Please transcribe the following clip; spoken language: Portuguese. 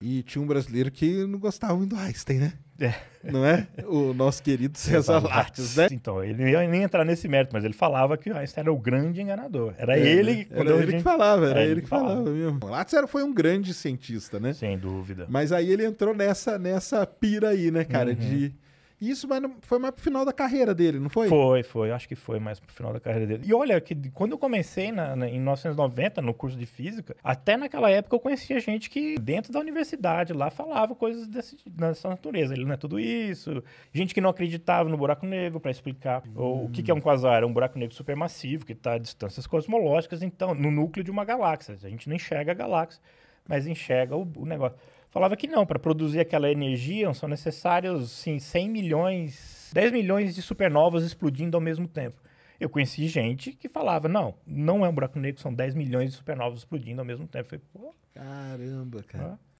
E tinha um brasileiro que não gostava muito do Einstein, né? É. Não é? O nosso querido César Lattes, né? Então, ele não ia nem entrar nesse mérito, mas ele falava que o Einstein era o grande enganador. Era é, ele né? que... Era ele gente... que falava, era, era ele que falava, falava mesmo. Lattes era, foi um grande cientista, né? Sem dúvida. Mas aí ele entrou nessa, nessa pira aí, né, cara, uhum. de e isso foi mais pro final da carreira dele, não foi? Foi, foi. Acho que foi mais pro final da carreira dele. E olha, que quando eu comecei na, na, em 1990, no curso de Física, até naquela época eu conhecia gente que dentro da universidade lá falava coisas desse, dessa natureza. Ele não é tudo isso. Gente que não acreditava no buraco negro para explicar hum. ou, o que, que é um quasar. É um buraco negro supermassivo que está a distâncias cosmológicas, então, no núcleo de uma galáxia. A gente não enxerga a galáxia, mas enxerga o, o negócio falava que não, para produzir aquela energia são necessários sim, 100 milhões, 10 milhões de supernovas explodindo ao mesmo tempo. Eu conheci gente que falava, não, não é um buraco negro, são 10 milhões de supernovas explodindo ao mesmo tempo. Eu falei, Pô, Caramba, cara.